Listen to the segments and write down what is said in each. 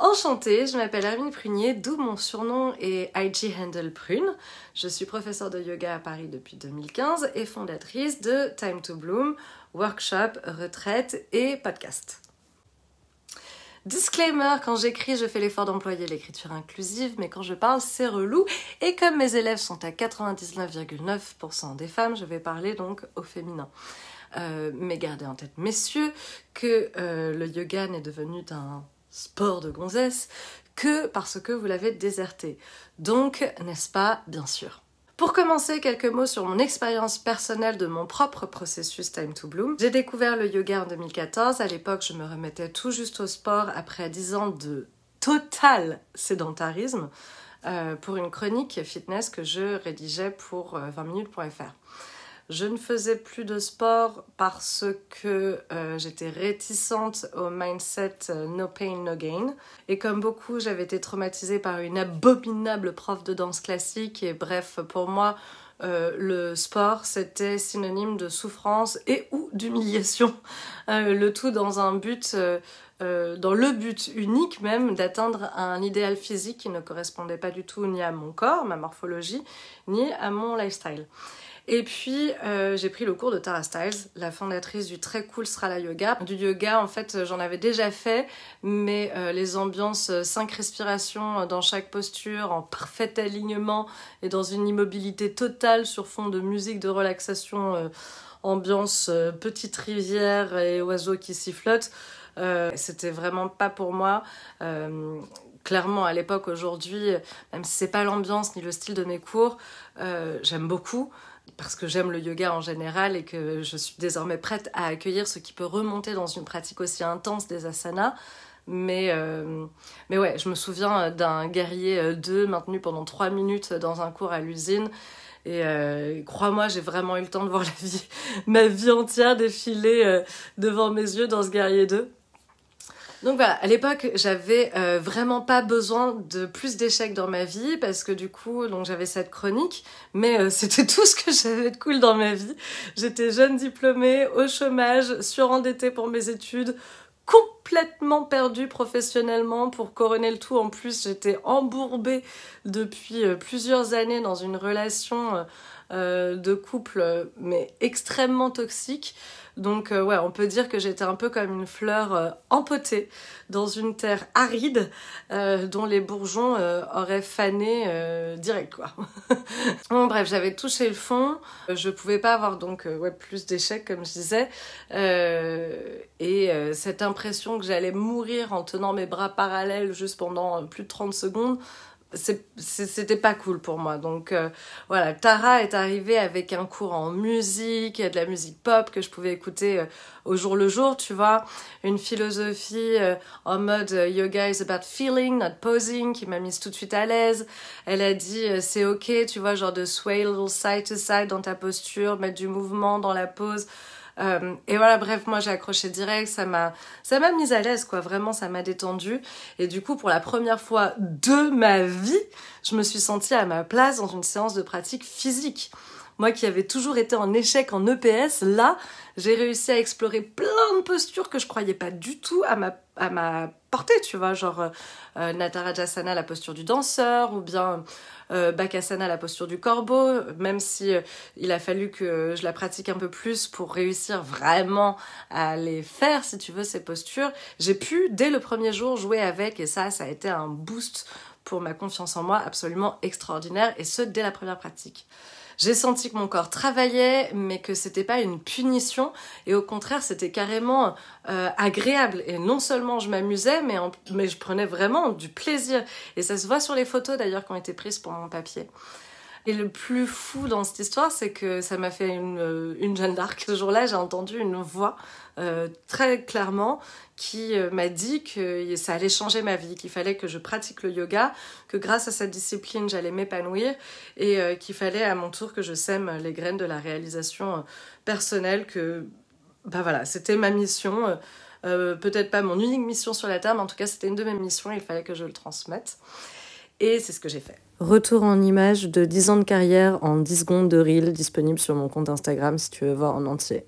Enchantée, je m'appelle Hermine Prunier, d'où mon surnom est IG Handle Prune. Je suis professeure de yoga à Paris depuis 2015 et fondatrice de Time to Bloom, workshop, retraite et podcast. Disclaimer, quand j'écris, je fais l'effort d'employer l'écriture inclusive, mais quand je parle, c'est relou. Et comme mes élèves sont à 99,9% des femmes, je vais parler donc au féminin. Euh, mais gardez en tête, messieurs, que euh, le yoga n'est devenu d'un sport de gonzesse que parce que vous l'avez déserté. Donc, n'est-ce pas, bien sûr. Pour commencer, quelques mots sur mon expérience personnelle de mon propre processus Time to Bloom. J'ai découvert le yoga en 2014. À l'époque, je me remettais tout juste au sport après 10 ans de total sédentarisme euh, pour une chronique fitness que je rédigeais pour 20minutes.fr. Euh, je ne faisais plus de sport parce que euh, j'étais réticente au mindset euh, no pain, no gain. Et comme beaucoup, j'avais été traumatisée par une abominable prof de danse classique. Et bref, pour moi, euh, le sport, c'était synonyme de souffrance et ou d'humiliation. le tout dans un but... dans le but unique même d'atteindre un idéal physique qui ne correspondait pas du tout ni à mon corps, ma morphologie, ni à mon lifestyle. Et puis, euh, j'ai pris le cours de Tara Styles, la fondatrice du très cool Srala Yoga. Du yoga, en fait, j'en avais déjà fait, mais euh, les ambiances 5 euh, respirations dans chaque posture, en parfait alignement et dans une immobilité totale sur fond de musique de relaxation, ambiance petite rivière et oiseaux qui sifflotent, c'était vraiment pas pour moi clairement à l'époque, aujourd'hui, même si c'est pas l'ambiance ni le style de mes cours, euh, j'aime beaucoup parce que j'aime le yoga en général et que je suis désormais prête à accueillir ce qui peut remonter dans une pratique aussi intense des asanas. Mais, euh, mais ouais, je me souviens d'un guerrier 2 euh, maintenu pendant 3 minutes dans un cours à l'usine. Et crois-moi, j'ai vraiment eu le temps de voir la vie, ma vie entière défiler devant mes yeux dans ce guerrier 2. Donc voilà, à l'époque, j'avais euh, vraiment pas besoin de plus d'échecs dans ma vie parce que du coup, donc j'avais cette chronique, mais euh, c'était tout ce que j'avais de cool dans ma vie. J'étais jeune diplômée, au chômage, surendettée pour mes études, complètement perdue professionnellement. Pour couronner le tout, en plus, j'étais embourbée depuis euh, plusieurs années dans une relation euh, de couple, mais extrêmement toxique. Donc euh, ouais, on peut dire que j'étais un peu comme une fleur euh, empotée dans une terre aride dont les bourgeons auraient fané direct quoi. bon bref, j'avais touché le fond, je pouvais pas avoir donc ouais, plus d'échecs comme je disais et cette impression que j'allais mourir en tenant mes bras parallèles juste pendant plus de 30 secondes c'était pas cool pour moi. Donc euh, voilà, Tara est arrivée avec un cours en musique, de la musique pop que je pouvais écouter euh, au jour le jour, tu vois, une philosophie euh, en mode yoga is about feeling, not posing, qui m'a mise tout de suite à l'aise. Elle a dit c'est ok, tu vois, genre de sway little side to side dans ta posture, mettre du mouvement dans la pose. Euh, et voilà, bref, moi j'ai accroché direct, ça m'a, ça m'a mise à l'aise, quoi. Vraiment, ça m'a détendue. Et du coup, pour la première fois de ma vie, je me suis sentie à ma place dans une séance de pratique physique. Moi qui avais toujours été en échec en EPS, là, j'ai réussi à explorer plein de postures que je croyais pas du tout à ma, à ma portée, tu vois, genre euh, euh, Natarajasana, la posture du danseur, ou bien euh, Bakasana, la posture du corbeau, même si il a fallu que je la pratique un peu plus pour réussir vraiment à les faire, si tu veux, ces postures. J'ai pu, dès le premier jour, jouer avec, et ça, ça a été un boost pour ma confiance en moi absolument extraordinaire, et ce, dès la première pratique. J'ai senti que mon corps travaillait, mais que c'était pas une punition, et au contraire, c'était carrément euh, agréable. Et non seulement je m'amusais, mais, mais je prenais vraiment du plaisir. Et ça se voit sur les photos d'ailleurs qui ont été prises pour mon papier. Et le plus fou dans cette histoire, c'est que ça m'a fait une, euh, une Jeanne d'Arc. Ce jour-là, j'ai entendu une voix euh, très clairement qui euh, m'a dit que ça allait changer ma vie, qu'il fallait que je pratique le yoga, que grâce à cette discipline, j'allais m'épanouir et qu'il fallait à mon tour que je sème les graines de la réalisation personnelle, que bah voilà, c'était ma mission. Peut-être pas mon unique mission sur la Terre, mais en tout cas, c'était une de mes missions et il fallait que je le transmette. Et c'est ce que j'ai fait. Retour en images de 10 ans de carrière en 10 secondes de reel disponible sur mon compte Instagram si tu veux voir en entier.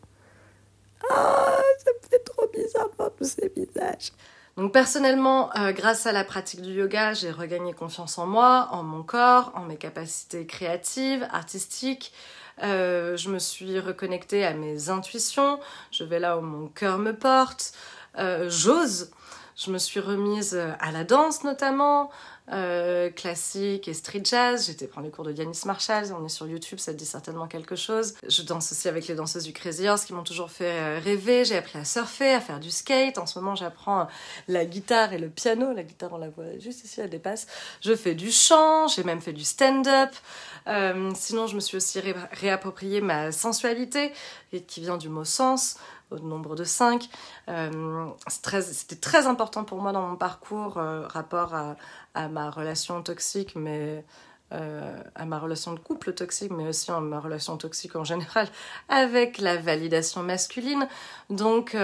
Ah, ça fait trop bizarre voir tous ces visages. Donc personnellement, euh, grâce à la pratique du yoga, j'ai regagné confiance en moi, en mon corps, en mes capacités créatives, artistiques. Euh, je me suis reconnectée à mes intuitions. Je vais là où mon cœur me porte. Euh, j'ose. Je me suis remise à la danse notamment. Euh, classique et street jazz. J'étais prendre le cours de Yanis Marshall, on est sur YouTube, ça dit certainement quelque chose. Je danse aussi avec les danseuses du Crazy Horse qui m'ont toujours fait euh, rêver. J'ai appris à surfer, à faire du skate. En ce moment, j'apprends la guitare et le piano. La guitare, on la voit juste ici, elle dépasse. Je fais du chant, j'ai même fait du stand-up. Euh, sinon, je me suis aussi réapproprié ma sensualité, qui vient du mot sens au nombre de 5. Euh, c'était très, important pour moi dans mon parcours, euh, rapport à, ma relation toxique, mais euh, à ma relation de couple toxique, mais aussi à ma relation toxique en général, avec la validation masculine. Donc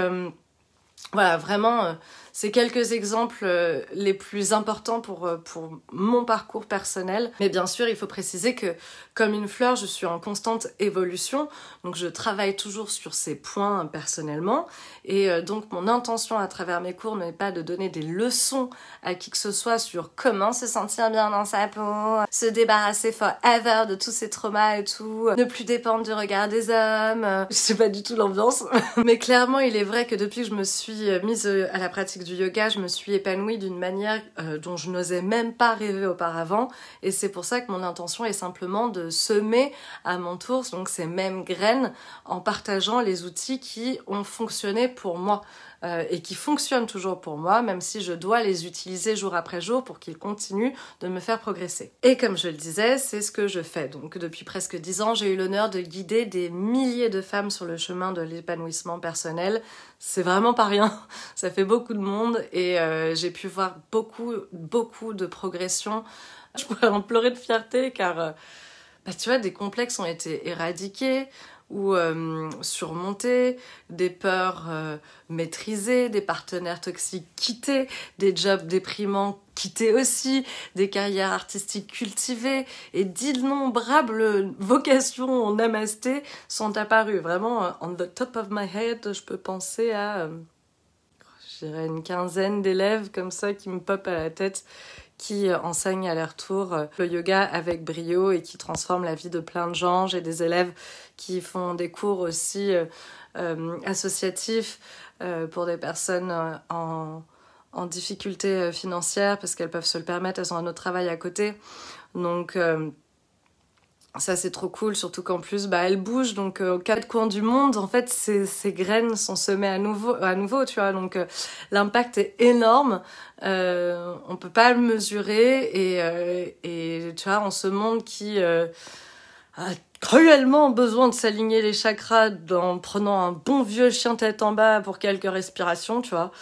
voilà, vraiment c'est quelques exemples euh, les plus importants pour, euh, pour mon parcours personnel. Mais bien sûr, il faut préciser que comme une fleur, je suis en constante évolution. Donc je travaille toujours sur ces points euh, personnellement. Et donc mon intention à travers mes cours n'est pas de donner des leçons à qui que ce soit sur comment se sentir bien dans sa peau, se débarrasser forever de tous ses traumas et tout, ne plus dépendre du regard des hommes. Je sais pas du tout l'ambiance. Mais clairement, il est vrai que depuis que je me suis mise à la pratique du yoga, je me suis épanouie d'une manière euh, dont je n'osais même pas rêver auparavant. Et c'est pour ça que mon intention est simplement de semer à mon tour donc ces mêmes graines en partageant les outils qui ont fonctionné pour moi. Euh, et qui fonctionnent toujours pour moi, même si je dois les utiliser jour après jour pour qu'ils continuent de me faire progresser. Et comme je le disais, c'est ce que je fais. Donc depuis presque dix ans, j'ai eu l'honneur de guider des milliers de femmes sur le chemin de l'épanouissement personnel. C'est vraiment pas rien, ça fait beaucoup de monde et euh, j'ai pu voir beaucoup, beaucoup de progression. Je pourrais en pleurer de fierté car... Euh, bah, tu vois, des complexes ont été éradiqués, ou euh, des peurs euh, maîtrisées, des partenaires toxiques quittés, des jobs déprimants quittés aussi, des carrières artistiques cultivées et d'innombrables vocations en namasté sont apparues. Vraiment, euh, on the top of my head, je peux penser à, une quinzaine d'élèves comme ça qui me popent à la tête qui enseignent à leur tour le yoga avec brio et qui transforment la vie de plein de gens. J'ai des élèves qui font des cours aussi euh, euh, associatifs euh, pour des personnes en, en difficulté financière parce qu'elles peuvent se le permettre, elles ont un autre travail à côté. Donc ça c'est trop cool, surtout qu'en plus bah, bougent. donc aux quatre coins du monde, en fait ces, graines sont semées à nouveau, à nouveau tu vois, donc l'impact est énorme, On on peut pas le mesurer, et, tu vois, en ce monde qui cruellement besoin de s'aligner les chakras en prenant un bon vieux chien tête en bas pour quelques respirations, tu vois.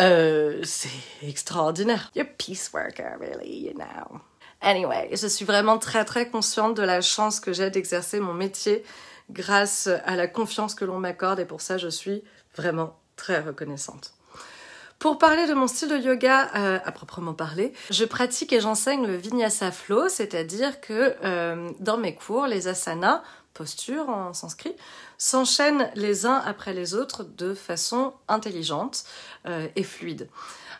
Euh, c'est extraordinaire. You're a peace worker, really, you know. Anyway, je suis vraiment très très consciente de la chance que j'ai d'exercer mon métier grâce à la confiance que l'on m'accorde et pour ça je suis vraiment très reconnaissante. Pour parler de mon style de yoga euh, à proprement parler, je pratique et j'enseigne le vinyasa flow, c'est-à-dire que euh, dans mes cours, les asanas, postures en sanskrit, s'enchaînent les uns après les autres de façon intelligente euh, et fluide.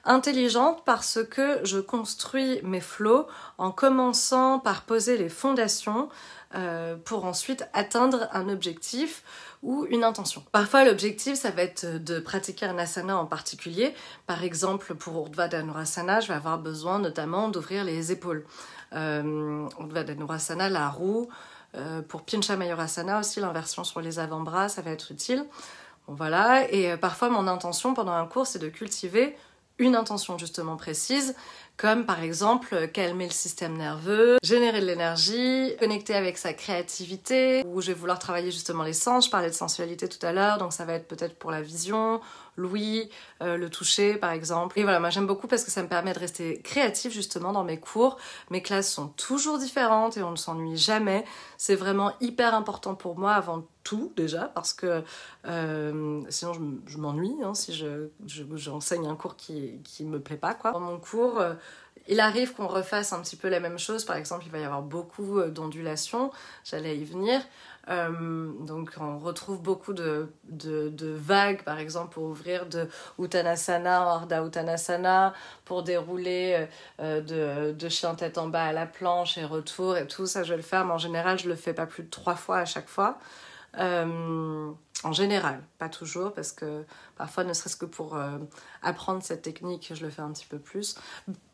Intelligente parce que je construis mes flots en commençant par poser les fondations euh, pour ensuite atteindre un objectif ou une intention. Parfois, l'objectif, ça va être de pratiquer un asana en particulier. Par exemple, pour Urdhva Dhanurasana, je vais avoir besoin notamment d'ouvrir les épaules. Euh, Urdhva Dhanurasana, la roue. Euh, pour Pincha Mayurasana aussi, l'inversion sur les avant-bras, ça va être utile. voilà. Et euh, parfois, mon intention pendant un cours, c'est de cultiver une intention justement précise, comme par exemple euh, calmer le système nerveux, générer de l'énergie, connecter avec sa créativité, ou je vais vouloir travailler justement les sens, je parlais de sensualité tout à l'heure, donc ça va être peut-être pour la vision, l'ouïe, euh, le toucher par exemple. Et voilà, moi j'aime beaucoup parce que ça me permet de rester créative justement dans mes cours. Mes classes sont toujours différentes et on ne s'ennuie jamais. C'est vraiment hyper important pour moi avant tout déjà parce que euh, sinon je, m'ennuie hein, si j'enseigne un cours qui, qui me plaît pas quoi. Dans mon cours, euh, il arrive qu'on refasse un petit peu la même chose. Par exemple, il va y avoir beaucoup euh, d'ondulations. J'allais y venir. donc, on retrouve beaucoup de, de, vagues, par exemple, pour ouvrir de Uttanasana, Ardha Uttanasana, pour dérouler de, de, chien tête en bas à la planche et retour et tout. Ça, je vais le faire, mais en général, je le fais pas plus de trois fois à chaque fois. Euh, en général, pas toujours, parce que parfois, ne serait-ce que pour euh, apprendre cette technique, je le fais un petit peu plus.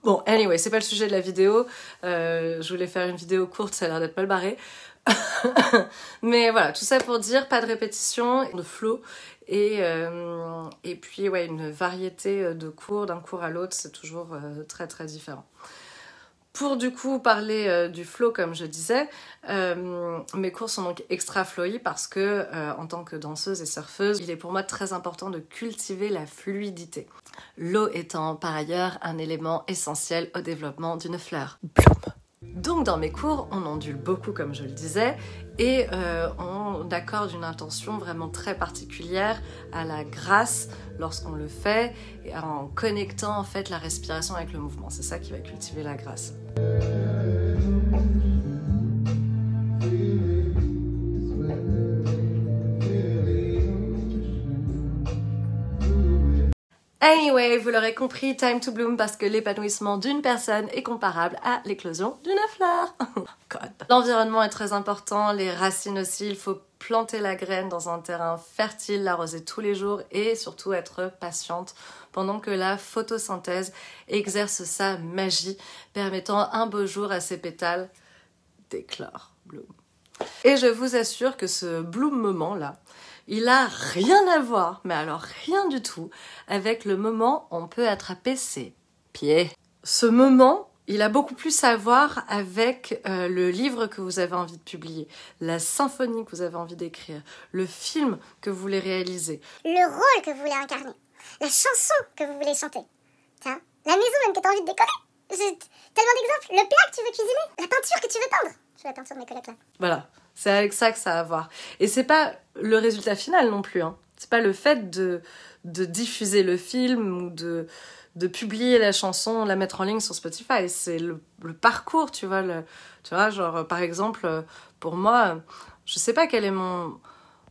Bon, anyway, c'est pas le sujet de la vidéo. Euh, je voulais faire une vidéo courte, ça a l'air d'être mal barré. Mais voilà, tout ça pour dire pas de répétition, de flow. Et, et puis, ouais, une variété de cours, d'un cours à l'autre, c'est toujours très très différent. Pour du coup parler euh, du flow, comme je disais, euh, mes cours sont donc extra flowy parce que euh, en tant que danseuse et surfeuse, il est pour moi très important de cultiver la fluidité. L'eau étant par ailleurs un élément essentiel au développement d'une fleur. Donc dans mes cours, on ondule beaucoup comme je le disais, et on euh, accorde une intention vraiment très particulière à la grâce lorsqu'on le fait, en connectant en fait la respiration avec le mouvement. C'est ça qui va cultiver la grâce. Anyway, vous l'aurez compris, time to bloom parce que l'épanouissement d'une personne est comparable à l'éclosion d'une fleur. L'environnement est très important, les racines aussi, il faut planter la graine dans un terrain fertile, l'arroser tous les jours et surtout être patiente pendant que la photosynthèse exerce sa magie, permettant un beau jour à ses pétales d'éclore. Bloom. Et je vous assure que ce bloom moment là, il a rien à voir, mais alors rien du tout, avec le moment où on peut attraper ses pieds. Ce moment, il a beaucoup plus à voir avec euh, le livre que vous avez envie de publier, la symphonie que vous avez envie d'écrire, le film que vous voulez réaliser, le rôle que vous voulez incarner, la chanson que vous voulez chanter, la maison même que tu as envie de décorer. J'ai Tellement d'exemples. Le plat que tu veux cuisiner, la peinture que tu veux peindre. Je vais la peinture de mes collègues là. Voilà, c'est avec ça que ça a à voir. Et c'est pas le résultat final non plus. Hein. C'est pas le fait de, de, diffuser le film ou de, de publier la chanson, la mettre en ligne sur Spotify. C'est le, parcours, tu vois. tu vois, genre, par exemple, pour moi, je sais pas quelle est mon,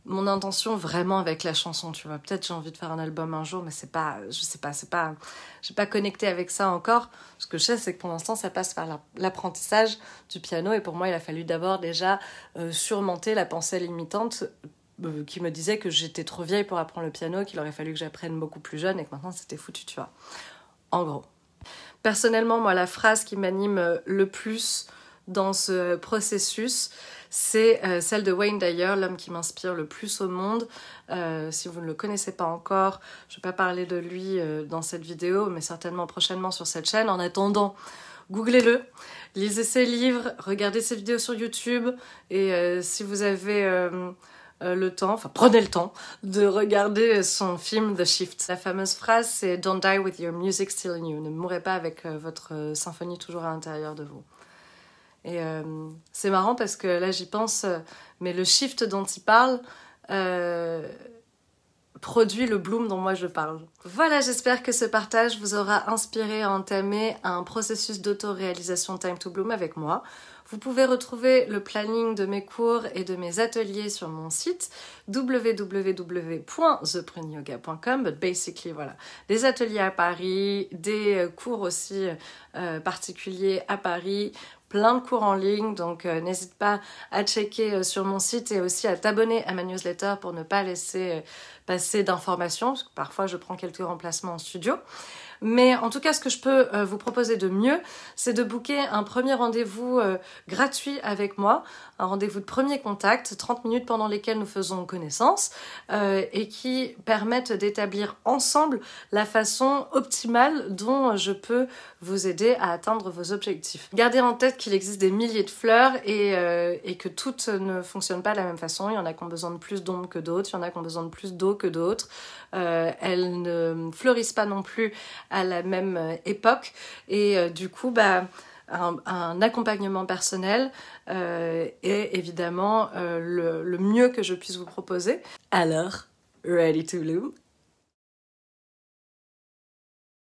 mon intention vraiment avec la chanson, tu vois. Peut-être j'ai envie de faire un album un jour, mais c'est pas, je sais pas, c'est pas, j'ai pas connecté avec ça encore. Ce que je sais, c'est que pour l'instant, ça passe par l'apprentissage du piano, et pour moi, il a fallu d'abord déjà euh, surmonter la pensée limitante euh, qui me disait que j'étais trop vieille pour apprendre le piano, qu'il aurait fallu que j'apprenne beaucoup plus jeune et que maintenant c'était foutu, tu vois. En gros. Personnellement, moi, la phrase qui m'anime euh, le plus dans ce processus, c'est euh, celle de Wayne Dyer, l'homme qui m'inspire le plus au monde. si vous ne le connaissez pas encore, je ne vais pas parler de lui dans cette vidéo, mais certainement prochainement sur cette chaîne. En attendant, googlez-le, lisez ses livres, regardez ses vidéos sur YouTube, et si vous avez euh, le temps, enfin prenez le temps de regarder son film The Shift. La fameuse phrase c'est Don't die with your music still in you, ne mourrez pas avec euh, votre euh, symphonie toujours à l'intérieur de vous. Et c'est marrant parce que là j'y pense, mais le shift dont il parle produit le bloom dont moi je parle. Voilà, j'espère que ce partage vous aura inspiré à entamer un processus d'autoréalisation Time to Bloom avec moi. Vous pouvez retrouver le planning de mes cours et de mes ateliers sur mon site www.theprenyoga.com. basically, voilà, des ateliers à Paris, des euh, cours aussi euh, particuliers à Paris plein de cours en ligne, donc euh, n'hésite pas à checker sur mon site et aussi à t'abonner à ma newsletter pour ne pas laisser passer d'informations, parce que parfois je prends quelques remplacements en studio. Mais en tout cas, ce que je peux euh, vous proposer de mieux, c'est de booker un premier rendez-vous euh, gratuit avec moi, un rendez-vous de premier contact, 30 minutes pendant lesquelles nous faisons connaissance euh, et qui permettent d'établir ensemble la façon optimale dont je peux vous aider à atteindre vos objectifs. Gardez en tête qu'il existe des milliers de fleurs et, que toutes ne fonctionnent pas de la même façon. Il y en a qui ont besoin de plus d'ombre que d'autres, il y en a qui ont besoin de plus d'eau que d'autres. elles ne fleurissent pas non plus à la même euh, époque. Et euh, du coup, bah, un, accompagnement personnel euh, est évidemment le, mieux que je puisse vous proposer. Alors, ready to bloom